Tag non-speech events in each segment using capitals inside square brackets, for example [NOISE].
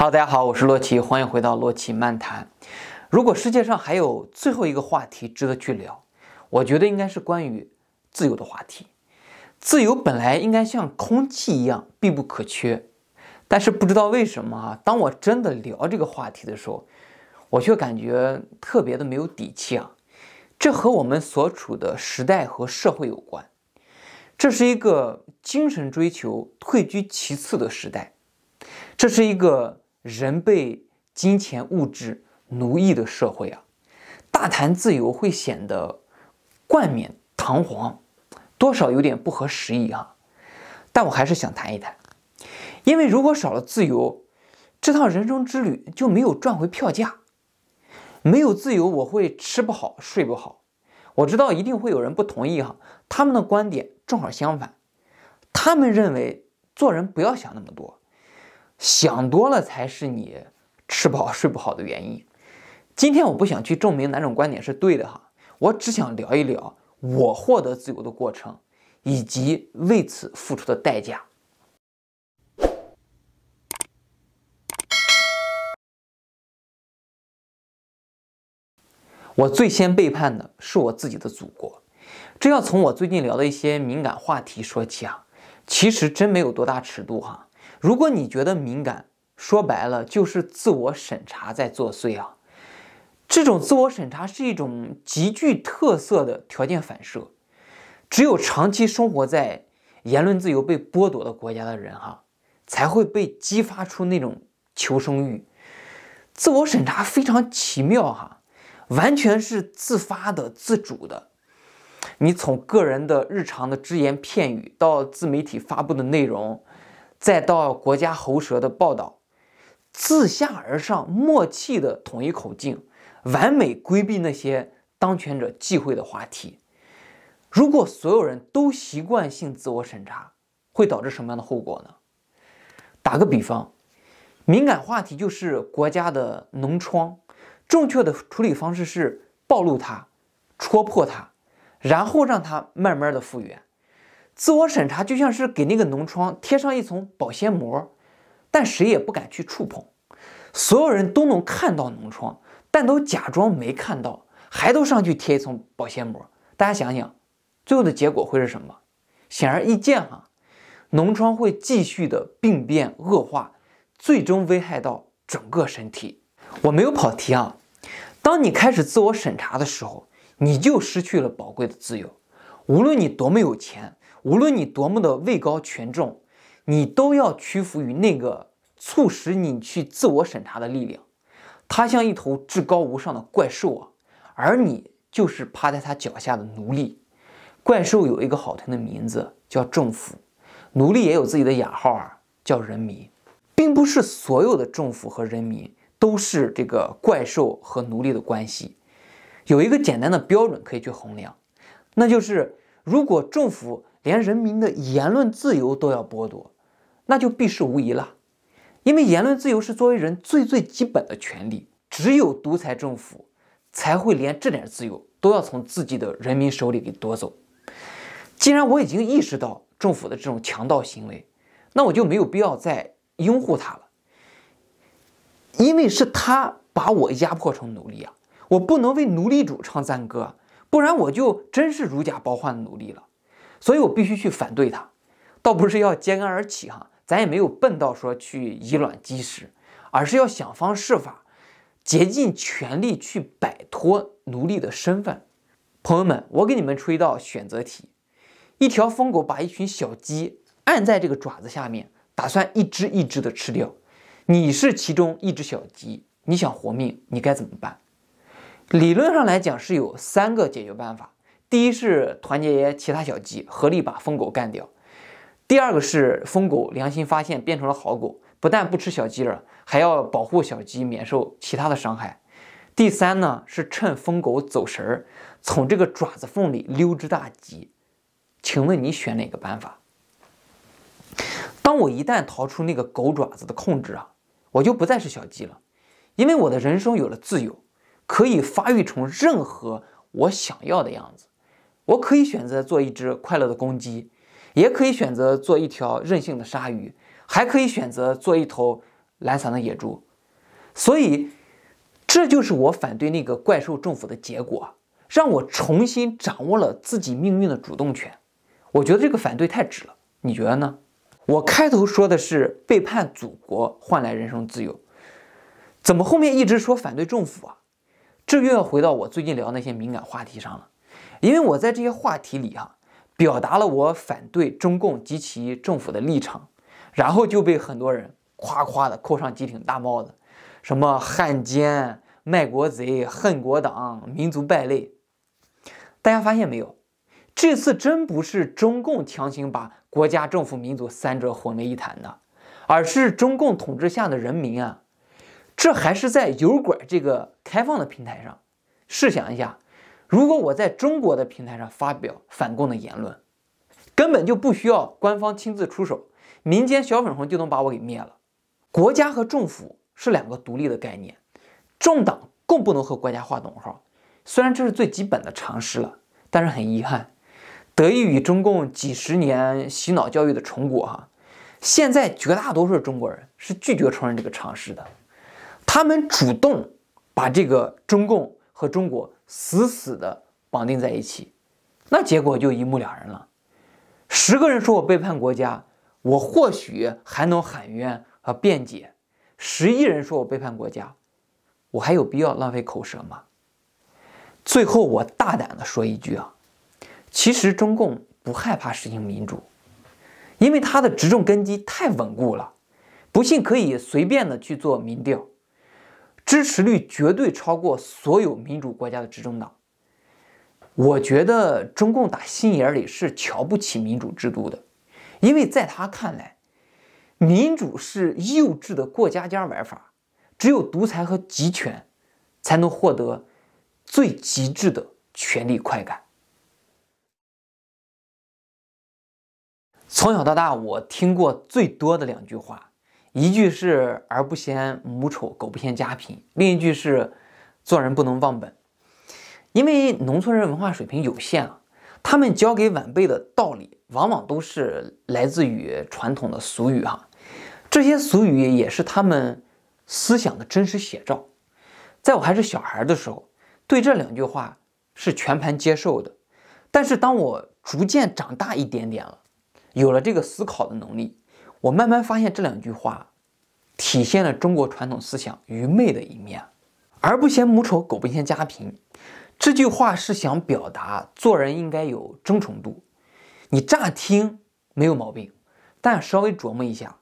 喽，大家好，我是洛奇，欢迎回到洛奇漫谈。如果世界上还有最后一个话题值得去聊，我觉得应该是关于自由的话题。自由本来应该像空气一样必不可缺，但是不知道为什么，当我真的聊这个话题的时候，我却感觉特别的没有底气啊。这和我们所处的时代和社会有关。这是一个精神追求退居其次的时代，这是一个。人被金钱物质奴役的社会啊，大谈自由会显得冠冕堂皇，多少有点不合时宜啊。但我还是想谈一谈，因为如果少了自由，这趟人生之旅就没有赚回票价。没有自由，我会吃不好睡不好。我知道一定会有人不同意哈，他们的观点正好相反，他们认为做人不要想那么多。想多了才是你吃饱睡不好的原因。今天我不想去证明哪种观点是对的哈，我只想聊一聊我获得自由的过程，以及为此付出的代价。我最先背叛的是我自己的祖国，这要从我最近聊的一些敏感话题说起啊。其实真没有多大尺度哈。如果你觉得敏感，说白了就是自我审查在作祟啊。这种自我审查是一种极具特色的条件反射，只有长期生活在言论自由被剥夺的国家的人哈，才会被激发出那种求生欲。自我审查非常奇妙哈，完全是自发的、自主的。你从个人的日常的只言片语到自媒体发布的内容。再到国家喉舌的报道，自下而上默契的统一口径，完美规避那些当权者忌讳的话题。如果所有人都习惯性自我审查，会导致什么样的后果呢？打个比方，敏感话题就是国家的脓疮，正确的处理方式是暴露它，戳破它，然后让它慢慢的复原。自我审查就像是给那个脓疮贴上一层保鲜膜，但谁也不敢去触碰。所有人都能看到脓疮，但都假装没看到，还都上去贴一层保鲜膜。大家想想，最后的结果会是什么？显而易见哈，脓疮会继续的病变恶化，最终危害到整个身体。我没有跑题啊。当你开始自我审查的时候，你就失去了宝贵的自由。无论你多么有钱。无论你多么的位高权重，你都要屈服于那个促使你去自我审查的力量。它像一头至高无上的怪兽啊，而你就是趴在他脚下的奴隶。怪兽有一个好听的名字叫政府，奴隶也有自己的雅号啊，叫人民。并不是所有的政府和人民都是这个怪兽和奴隶的关系。有一个简单的标准可以去衡量，那就是如果政府。连人民的言论自由都要剥夺，那就必是无疑了。因为言论自由是作为人最最基本的权利，只有独裁政府才会连这点自由都要从自己的人民手里给夺走。既然我已经意识到政府的这种强盗行为，那我就没有必要再拥护他了。因为是他把我压迫成奴隶啊，我不能为奴隶主唱赞歌，不然我就真是如假包换的奴隶了。所以我必须去反对它，倒不是要揭竿而起哈，咱也没有笨到说去以卵击石，而是要想方设法，竭尽全力去摆脱奴隶的身份。朋友们，我给你们出一道选择题：一条疯狗把一群小鸡按在这个爪子下面，打算一只一只的吃掉。你是其中一只小鸡，你想活命，你该怎么办？理论上来讲是有三个解决办法。第一是团结其他小鸡，合力把疯狗干掉；第二个是疯狗良心发现，变成了好狗，不但不吃小鸡了，还要保护小鸡免受其他的伤害；第三呢是趁疯狗走神儿，从这个爪子缝里溜之大吉。请问你选哪个办法？当我一旦逃出那个狗爪子的控制啊，我就不再是小鸡了，因为我的人生有了自由，可以发育成任何我想要的样子。我可以选择做一只快乐的公鸡，也可以选择做一条任性的鲨鱼，还可以选择做一头懒散的野猪。所以，这就是我反对那个怪兽政府的结果，让我重新掌握了自己命运的主动权。我觉得这个反对太值了，你觉得呢？我开头说的是背叛祖国换来人生自由，怎么后面一直说反对政府啊？这又要回到我最近聊那些敏感话题上了。因为我在这些话题里哈，表达了我反对中共及其政府的立场，然后就被很多人夸夸的扣上几顶大帽子，什么汉奸、卖国贼、恨国党、民族败类。大家发现没有？这次真不是中共强行把国家、政府、民族三者混为一谈的，而是中共统治下的人民啊！这还是在油管这个开放的平台上。试想一下。如果我在中国的平台上发表反共的言论，根本就不需要官方亲自出手，民间小粉红就能把我给灭了。国家和政府是两个独立的概念，政党更不能和国家画等号。虽然这是最基本的常识了，但是很遗憾，得益于中共几十年洗脑教育的成果，哈，现在绝大多数中国人是拒绝承认这个常识的，他们主动把这个中共。和中国死死的绑定在一起，那结果就一目了然了。十个人说我背叛国家，我或许还能喊冤和辩解；十亿人说我背叛国家，我还有必要浪费口舌吗？最后，我大胆的说一句啊，其实中共不害怕实行民主，因为他的执政根基太稳固了。不信可以随便的去做民调。支持率绝对超过所有民主国家的执政党。我觉得中共打心眼里是瞧不起民主制度的，因为在他看来，民主是幼稚的过家家玩法，只有独裁和集权，才能获得最极致的权力快感。从小到大，我听过最多的两句话。一句是“儿不嫌母丑，狗不嫌家贫”，另一句是“做人不能忘本”。因为农村人文化水平有限啊，他们教给晚辈的道理，往往都是来自于传统的俗语哈。这些俗语也是他们思想的真实写照。在我还是小孩的时候，对这两句话是全盘接受的。但是当我逐渐长大一点点了，有了这个思考的能力。我慢慢发现这两句话，体现了中国传统思想愚昧的一面。儿不嫌母丑，狗不嫌家贫。这句话是想表达做人应该有忠诚度。你乍听没有毛病，但稍微琢磨一下，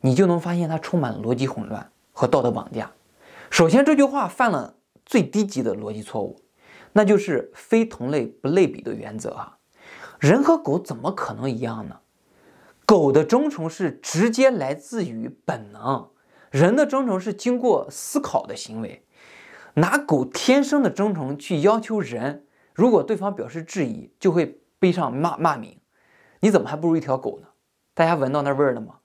你就能发现它充满逻辑混乱和道德绑架。首先，这句话犯了最低级的逻辑错误，那就是非同类不类比的原则啊。人和狗怎么可能一样呢？狗的忠诚是直接来自于本能，人的忠诚是经过思考的行为。拿狗天生的忠诚去要求人，如果对方表示质疑，就会背上骂骂名。你怎么还不如一条狗呢？大家闻到那味儿了吗？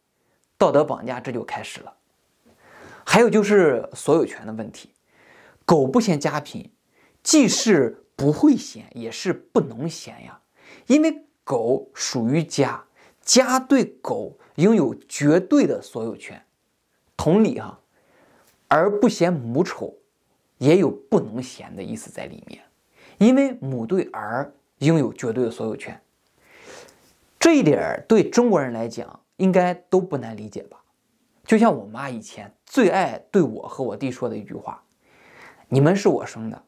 道德绑架这就开始了。还有就是所有权的问题，狗不嫌家贫，既是不会嫌，也是不能嫌呀，因为狗属于家。家对狗拥有绝对的所有权，同理哈，儿不嫌母丑，也有不能嫌的意思在里面，因为母对儿拥有绝对的所有权，这一点对中国人来讲应该都不难理解吧？就像我妈以前最爱对我和我弟说的一句话：“你们是我生的，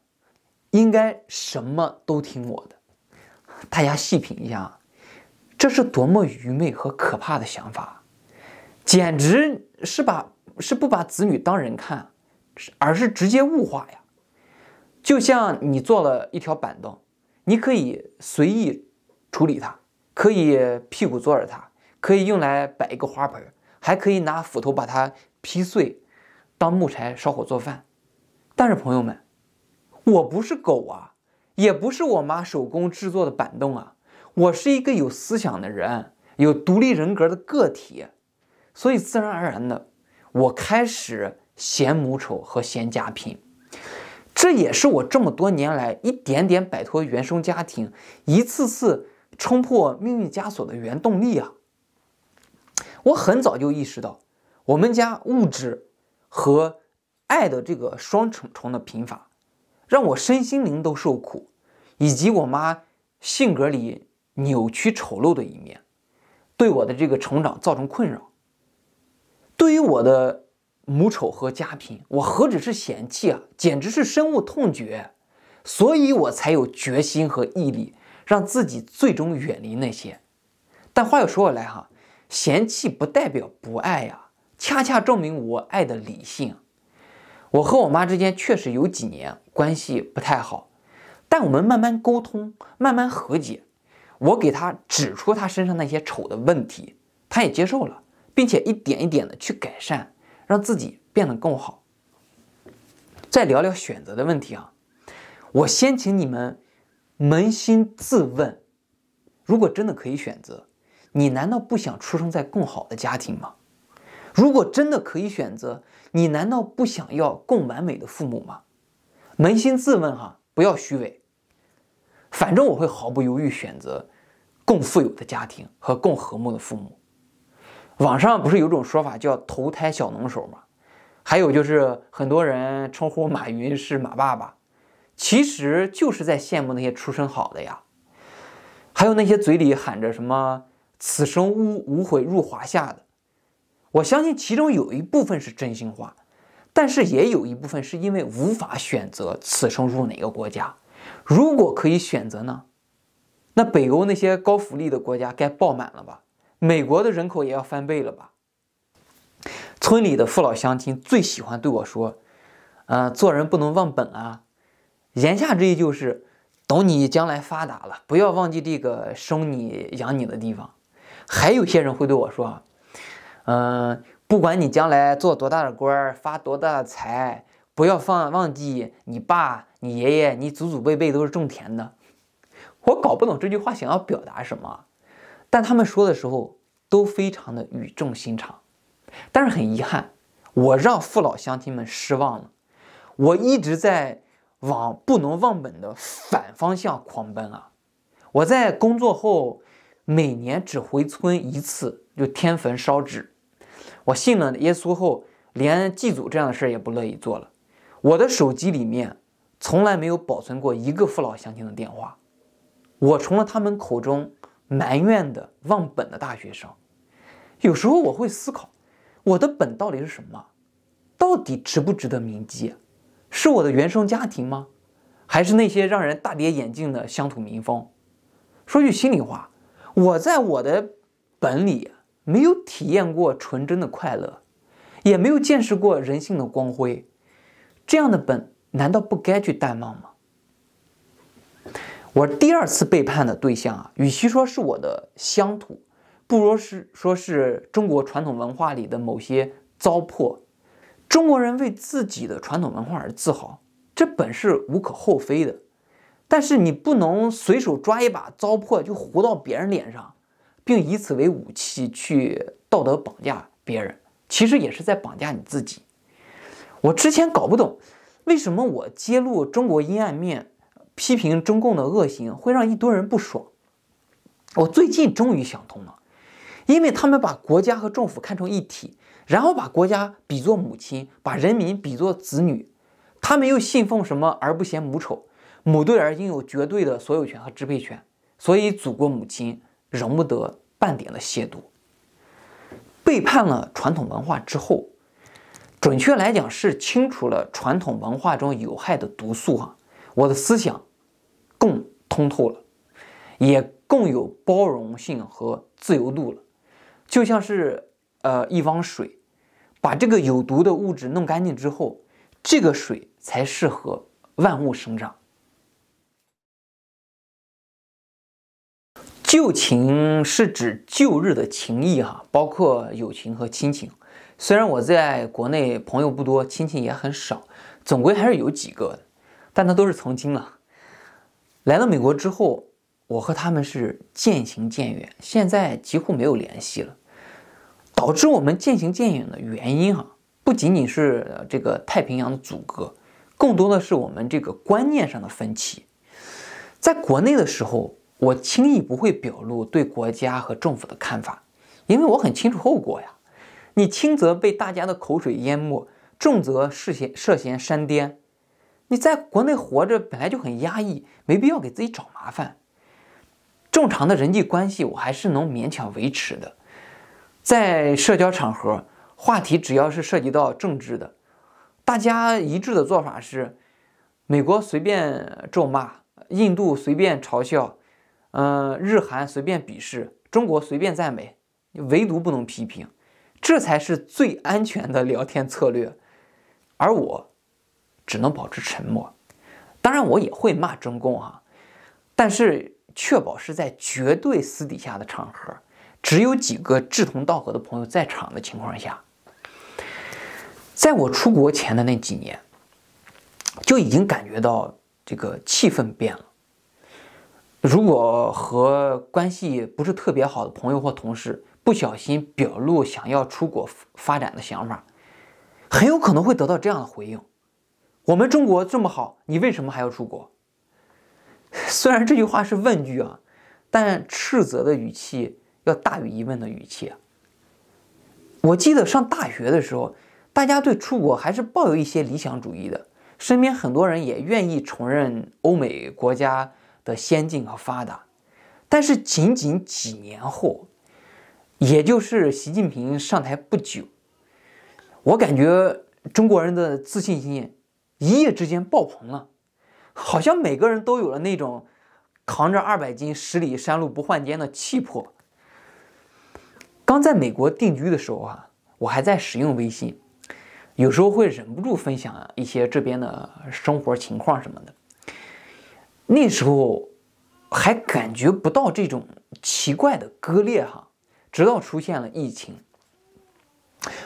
应该什么都听我的。”大家细品一下。这是多么愚昧和可怕的想法，简直是把是不把子女当人看，而是直接物化呀！就像你做了一条板凳，你可以随意处理它，可以屁股坐着它，可以用来摆一个花盆，还可以拿斧头把它劈碎，当木柴烧火做饭。但是朋友们，我不是狗啊，也不是我妈手工制作的板凳啊。我是一个有思想的人，有独立人格的个体，所以自然而然的，我开始嫌母丑和嫌家贫，这也是我这么多年来一点点摆脱原生家庭，一次次冲破命运枷锁的原动力啊！我很早就意识到，我们家物质和爱的这个双重重的贫乏，让我身心灵都受苦，以及我妈性格里。扭曲丑陋的一面，对我的这个成长造成困扰。对于我的母丑和家贫，我何止是嫌弃啊，简直是深恶痛绝。所以我才有决心和毅力，让自己最终远离那些。但话又说回来哈，嫌弃不代表不爱呀，恰恰证明我爱的理性。我和我妈之间确实有几年关系不太好，但我们慢慢沟通，慢慢和解。我给他指出他身上那些丑的问题，他也接受了，并且一点一点的去改善，让自己变得更好。再聊聊选择的问题啊，我先请你们扪心自问：如果真的可以选择，你难道不想出生在更好的家庭吗？如果真的可以选择，你难道不想要更完美的父母吗？扪心自问哈，不要虚伪。反正我会毫不犹豫选择更富有的家庭和更和睦的父母。网上不是有种说法叫“投胎小能手”吗？还有就是很多人称呼马云是“马爸爸”，其实就是在羡慕那些出身好的呀。还有那些嘴里喊着什么“此生无无悔入华夏”的，我相信其中有一部分是真心话，但是也有一部分是因为无法选择此生入哪个国家。如果可以选择呢，那北欧那些高福利的国家该爆满了吧？美国的人口也要翻倍了吧？村里的父老乡亲最喜欢对我说：“呃，做人不能忘本啊。”言下之意就是，等你将来发达了，不要忘记这个生你养你的地方。还有些人会对我说：“嗯，不管你将来做多大的官，发多大的财，不要放忘记你爸。”你爷爷、你祖祖辈辈都是种田的，我搞不懂这句话想要表达什么，但他们说的时候都非常的语重心长。但是很遗憾，我让父老乡亲们失望了。我一直在往不能忘本的反方向狂奔啊！我在工作后每年只回村一次，就天坟烧纸。我信了耶稣后，连祭祖这样的事儿也不乐意做了。我的手机里面。从来没有保存过一个父老乡亲的电话。我从了他们口中埋怨的忘本的大学生。有时候我会思考，我的本到底是什么？到底值不值得铭记？是我的原生家庭吗？还是那些让人大跌眼镜的乡土民风？说句心里话，我在我的本里没有体验过纯真的快乐，也没有见识过人性的光辉。这样的本。难道不该去淡忘吗？我第二次背叛的对象啊，与其说是我的乡土，不如是说是中国传统文化里的某些糟粕。中国人为自己的传统文化而自豪，这本是无可厚非的。但是你不能随手抓一把糟粕就糊到别人脸上，并以此为武器去道德绑架别人，其实也是在绑架你自己。我之前搞不懂。为什么我揭露中国阴暗面、批评中共的恶行会让一堆人不爽？我最近终于想通了，因为他们把国家和政府看成一体，然后把国家比作母亲，把人民比作子女。他们又信奉什么而不嫌母丑，母对儿应有绝对的所有权和支配权，所以祖国母亲容不得半点的亵渎。背叛了传统文化之后。准确来讲是清除了传统文化中有害的毒素哈，我的思想更通透了，也更有包容性和自由度了，就像是呃一汪水，把这个有毒的物质弄干净之后，这个水才适合万物生长。旧情是指旧日的情谊哈，包括友情和亲情。虽然我在国内朋友不多，亲戚也很少，总归还是有几个的，但那都是曾经了。来到美国之后，我和他们是渐行渐远，现在几乎没有联系了。导致我们渐行渐远的原因，哈，不仅仅是这个太平洋的阻隔，更多的是我们这个观念上的分歧。在国内的时候，我轻易不会表露对国家和政府的看法，因为我很清楚后果呀。你轻则被大家的口水淹没，重则涉嫌涉嫌删颠。你在国内活着本来就很压抑，没必要给自己找麻烦。正常的人际关系我还是能勉强维持的。在社交场合，话题只要是涉及到政治的，大家一致的做法是：美国随便咒骂，印度随便嘲笑，嗯，日韩随便鄙视，中国随便赞美，唯独不能批评。这才是最安全的聊天策略，而我只能保持沉默。当然，我也会骂中共啊，但是确保是在绝对私底下的场合，只有几个志同道合的朋友在场的情况下。在我出国前的那几年，就已经感觉到这个气氛变了。如果和关系不是特别好的朋友或同事，不小心表露想要出国发展的想法，很有可能会得到这样的回应：“我们中国这么好，你为什么还要出国？” [LAUGHS] 虽然这句话是问句啊，但斥责的语气要大于疑问的语气。我记得上大学的时候，大家对出国还是抱有一些理想主义的，身边很多人也愿意承认欧美国家的先进和发达，但是仅仅几年后。也就是习近平上台不久，我感觉中国人的自信心一夜之间爆棚了，好像每个人都有了那种扛着二百斤十里山路不换肩的气魄。刚在美国定居的时候啊，我还在使用微信，有时候会忍不住分享一些这边的生活情况什么的。那时候还感觉不到这种奇怪的割裂哈。直到出现了疫情，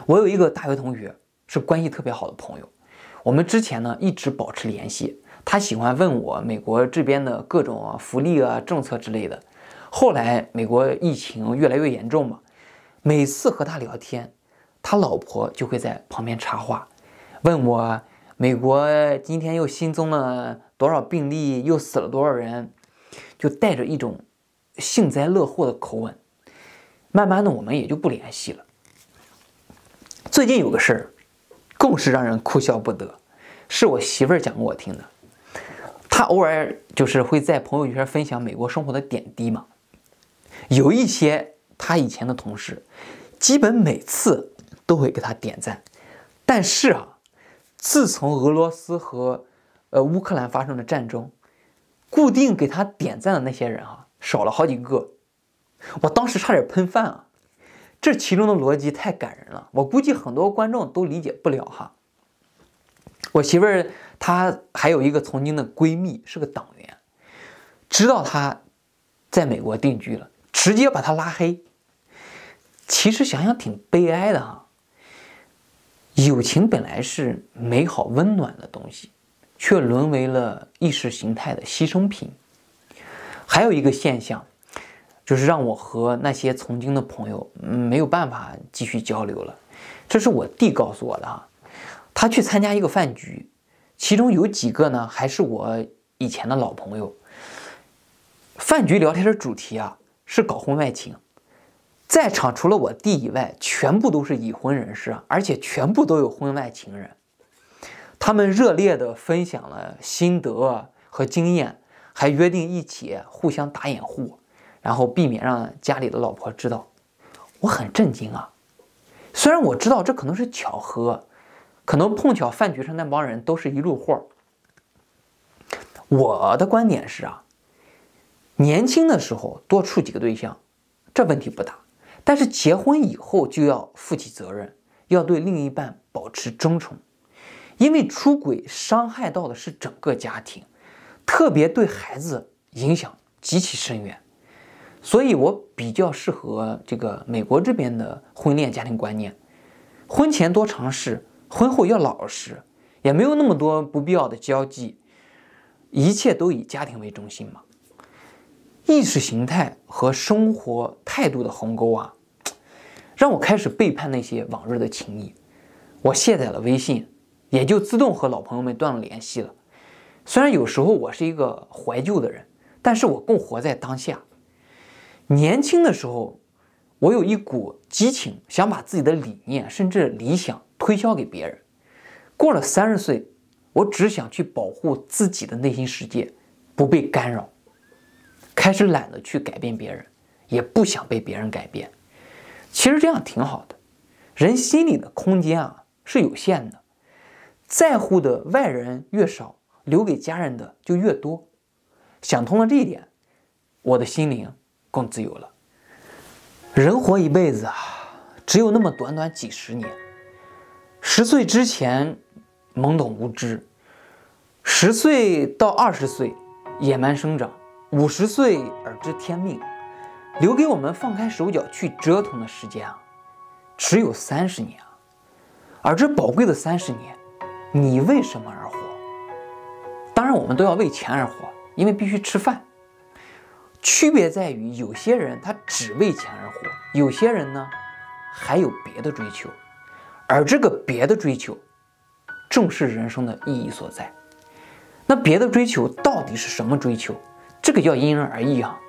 我有一个大学同学是关系特别好的朋友，我们之前呢一直保持联系。他喜欢问我美国这边的各种福利啊、政策之类的。后来美国疫情越来越严重嘛，每次和他聊天，他老婆就会在旁边插话，问我美国今天又新增了多少病例，又死了多少人，就带着一种幸灾乐祸的口吻。慢慢的我们也就不联系了。最近有个事儿，更是让人哭笑不得，是我媳妇儿讲给我听的。她偶尔就是会在朋友圈分享美国生活的点滴嘛，有一些她以前的同事，基本每次都会给她点赞。但是啊，自从俄罗斯和呃乌克兰发生了战争，固定给她点赞的那些人啊，少了好几个。我当时差点喷饭啊！这其中的逻辑太感人了，我估计很多观众都理解不了哈。我媳妇儿她还有一个曾经的闺蜜，是个党员，知道她在美国定居了，直接把她拉黑。其实想想挺悲哀的哈。友情本来是美好温暖的东西，却沦为了意识形态的牺牲品。还有一个现象。就是让我和那些曾经的朋友没有办法继续交流了，这是我弟告诉我的啊。他去参加一个饭局，其中有几个呢还是我以前的老朋友。饭局聊天的主题啊是搞婚外情，在场除了我弟以外，全部都是已婚人士啊，而且全部都有婚外情人。他们热烈的分享了心得和经验，还约定一起互相打掩护。然后避免让家里的老婆知道，我很震惊啊！虽然我知道这可能是巧合，可能碰巧饭局上那帮人都是一路货。我的观点是啊，年轻的时候多处几个对象，这问题不大；但是结婚以后就要负起责任，要对另一半保持忠诚，因为出轨伤害到的是整个家庭，特别对孩子影响极其深远。所以，我比较适合这个美国这边的婚恋家庭观念，婚前多尝试，婚后要老实，也没有那么多不必要的交际，一切都以家庭为中心嘛。意识形态和生活态度的鸿沟啊，让我开始背叛那些往日的情谊。我卸载了微信，也就自动和老朋友们断了联系了。虽然有时候我是一个怀旧的人，但是我更活在当下。年轻的时候，我有一股激情，想把自己的理念甚至理想推销给别人。过了三十岁，我只想去保护自己的内心世界，不被干扰。开始懒得去改变别人，也不想被别人改变。其实这样挺好的，人心里的空间啊是有限的，在乎的外人越少，留给家人的就越多。想通了这一点，我的心灵。更自由了。人活一辈子啊，只有那么短短几十年。十岁之前懵懂无知，十岁到二十岁野蛮生长，五十岁而知天命，留给我们放开手脚去折腾的时间啊，只有三十年啊。而这宝贵的三十年，你为什么而活？当然，我们都要为钱而活，因为必须吃饭。区别在于，有些人他只为钱而活，有些人呢，还有别的追求，而这个别的追求，正是人生的意义所在。那别的追求到底是什么追求？这个要因人而异啊。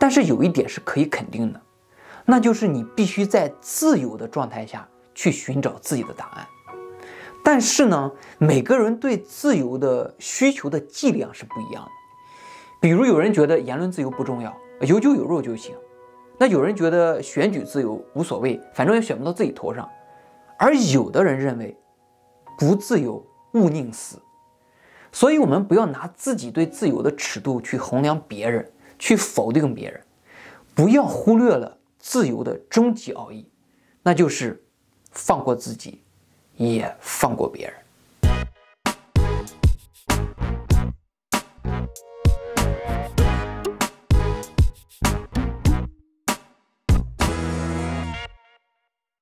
但是有一点是可以肯定的，那就是你必须在自由的状态下去寻找自己的答案。但是呢，每个人对自由的需求的剂量是不一样的。比如有人觉得言论自由不重要，有酒有肉就行；那有人觉得选举自由无所谓，反正也选不到自己头上；而有的人认为，不自由勿宁死。所以，我们不要拿自己对自由的尺度去衡量别人，去否定别人，不要忽略了自由的终极奥义，那就是放过自己，也放过别人。